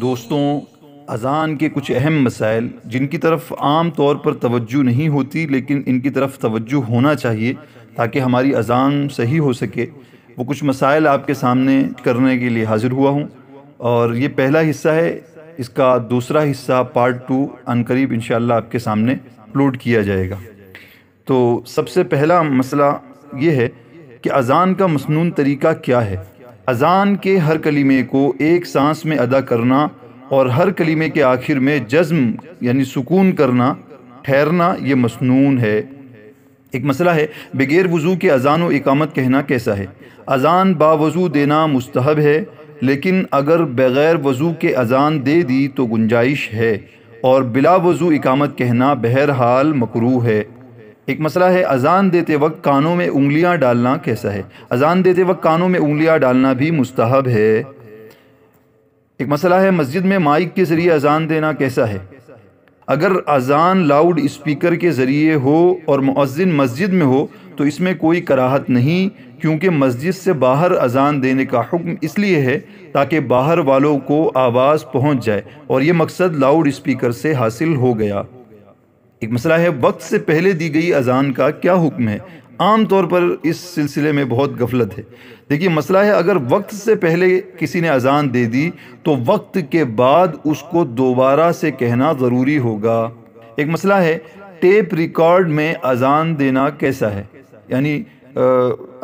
दोस्तों अजान के कुछ अहम मसाइल जिनकी तरफ आम तौर पर तवज्जो नहीं होती लेकिन इनकी तरफ तवज्जो होना चाहिए ताकि हमारी अजान सही हो सके वो कुछ मसाइल आपके सामने करने के लिए हाज़िर हुआ हूँ और ये पहला हिस्सा है इसका दूसरा हिस्सा पार्ट टू अनकरीब इन आपके सामने अपलोड किया जाएगा तो सबसे पहला मसला ये है कि अजान का मसनून तरीका क्या है अजान के हर कलीमे को एक सांस में अदा करना और हर कलीमे के आखिर में जज्म यानी सुकून करना ठहरना ये मसनून है एक मसला है बगैर वज़ू के अजान इकामत कहना कैसा है अजान बावज़ू देना मुस्तहब है लेकिन अगर बग़ैर वज़ू के अजान दे दी तो गुंजाइश है और बिला वज़ू इकामत कहना बहरहाल मकरू है एक मसला है अज़ान देते वक्त कानों में उंगलियां डालना कैसा है अज़ान देते वक्त कानों में उंगलियां डालना भी मुस्तहब है एक मसला है मस्जिद में माइक के ज़रिए अज़ान देना कैसा है अगर अज़ान लाउड स्पीकर के ज़रिए हो और मुअzzन मस्जिद में हो तो इसमें कोई कराहत नहीं क्योंकि मस्जिद से बाहर अज़ान देने का हुक्म इसलिए है ताकि बाहर वालों को आवाज़ पहुंच जाए और ये मकसद लाउड स्पीकर से हासिल हो गया एक मसला है वक्त से पहले दी गई अजान का क्या हुक्म है आम तौर पर इस सिलसिले में बहुत गफलत है देखिए मसला है अगर वक्त से पहले किसी ने अजान दे दी तो वक्त के बाद उसको दोबारा से कहना ज़रूरी होगा एक मसला है टेप रिकॉर्ड में अजान देना कैसा है यानी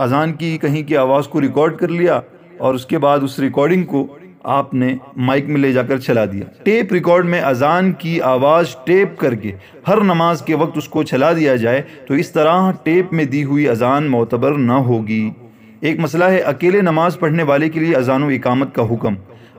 अजान की कहीं की आवाज़ को रिकॉर्ड कर लिया और उसके बाद उस रिकॉर्डिंग को आपने माइक में ले जाकर चला दिया टेप रिकॉर्ड में अजान की आवाज़ टेप करके हर नमाज के वक्त उसको चला दिया जाए तो इस तरह टेप में दी हुई अजान मोतबर ना होगी एक मसला है अकेले नमाज पढ़ने वाले के लिए अजान इकामत का हुक्म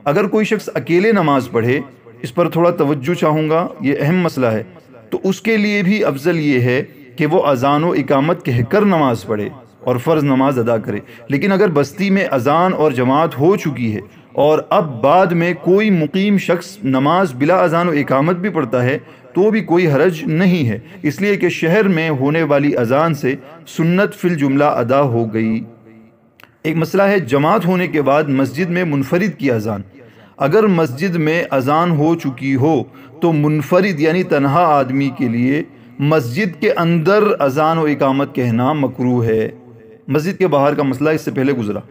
अगर कोई शख्स अकेले नमाज पढ़े इस पर थोड़ा तवज्जो चाहूँगा ये अहम मसला है तो उसके लिए भी अफजल ये है कि वो अजान इकामत कहकर नमाज पढ़े और फ़र्ज़ नमाज अदा करे लेकिन अगर बस्ती में अजान और जमात हो चुकी है और अब बाद में कोई मुकीम शख्स नमाज बिला अजान इकामत भी पढ़ता है तो भी कोई हरज नहीं है इसलिए कि शहर में होने वाली अजान से सुन्नत फिल जुमला अदा हो गई एक मसला है जमात होने के बाद मस्जिद में मुनफरद की अजान अगर मस्जिद में अजान हो चुकी हो तो मुनफरद यानी तनहा आदमी के लिए मस्जिद के अंदर अजान व इकामत कहना मकरू है मस्जिद के बाहर का मसला इससे पहले गुजरा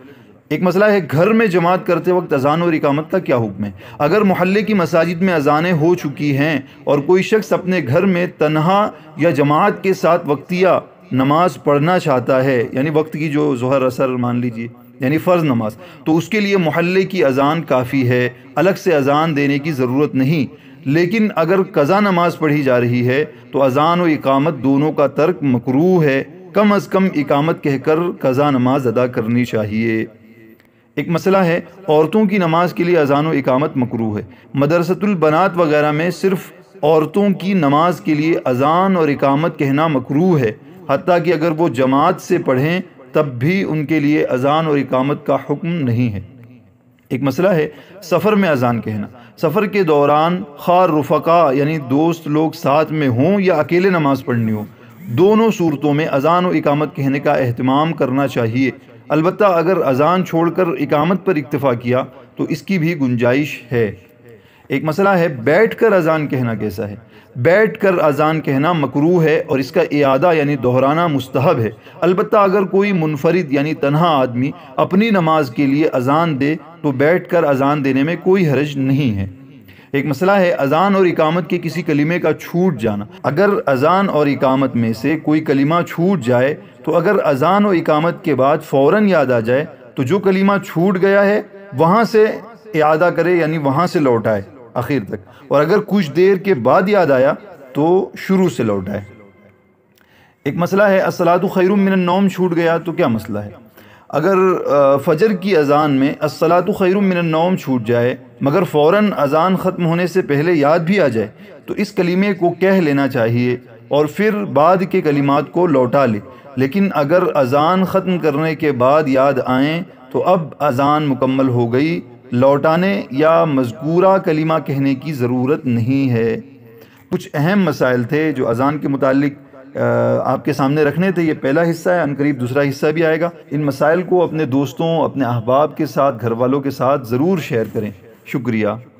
एक मसला है घर में जमात करते वक्त अजान और इकामत का क्या हुक्म है अगर मोहल्ले की मसाजिद में अजानें हो चुकी हैं और कोई शख्स अपने घर में तनहा या जमात के साथ वक्तिया नमाज पढ़ना चाहता है यानी वक्त की जो जहर असर मान लीजिए यानी फ़र्ज़ नमाज तो उसके लिए मोहल्ले की अजान काफ़ी है अलग से अजान देने की ज़रूरत नहीं लेकिन अगर कज़ा नमाज पढ़ी जा रही है तो अजान और इकामत दोनों का तर्क मकरू है कम अज़ कम इकामत कहकर कज़ा नमाज अदा करनी चाहिए एक मसला है औरतों की नमाज के लिए अजान इकामत मकरू है मदरसतुलबनात वगैरह में सिर्फ औरतों की नमाज के लिए अजान और इकामत कहना मकरू है हती कि अगर वो जमात से पढ़ें तब भी उनके लिए अजान और इकामत का हुक्म नहीं है एक मसला है सफ़र में अजान कहना सफ़र के दौरान खार रफ़ा यानी दोस्त लोग साथ में हों या अकेले नमाज पढ़नी हो दोनों सूरतों में अजान और इकामत कहने का अहतमाम करना चाहिए अलबत् अगर अजान छोड़कर इकामत पर इतफ़ा किया तो इसकी भी गुंजाइश है एक मसला है बैठ कर अजान कहना कैसा है बैठ कर अजान कहना मकरू है और इसका इरादा यानी दोहराना मुस्तहब है अलबत् अगर कोई मुनफरद यानी तनहा आदमी अपनी नमाज के लिए अजान दे तो बैठ कर अजान देने में कोई हरज नहीं है एक मसला है अजान और इकामत के किसी कलीमे का छूट जाना अगर अजान और इकामत में से कोई कलीमा छूट जाए तो अगर अजान और इकामत के बाद फ़ौर याद आ जाए तो जो कलीमा छूट गया है वहाँ से यादा करे यानी वहाँ से लौट आए आखिर तक और अगर कुछ देर के बाद याद आया तो शुरू से लौट आए एक मसला है असलात खैरुम मिन नौम छूट गया तो क्या मसला है अगर फ़जर की अज़ान में असलात खैरुम मिन नौम छूट जाए मगर फ़ौर अज़ान ख़त्म होने से पहले याद भी आ जाए तो इस कलीमे को कह लेना चाहिए और फिर बाद के कलीमत को लौटा ले। लेकिन अगर अज़ान ख़त्म करने के बाद याद आएँ तो अब अज़ान मुकम्मल हो गई लौटाने या मजकूरा कलीमा कहने की ज़रूरत नहीं है कुछ अहम मसाइल थे जो अज़ान के मुतालिक आपके सामने रखने थे ये पहला हिस्सा है अनकरीब दूसरा हिस्सा भी आएगा इन मसाइल को अपने दोस्तों अपने अहबाब के साथ घर वालों के साथ ज़रूर शेयर करें शुक्रिया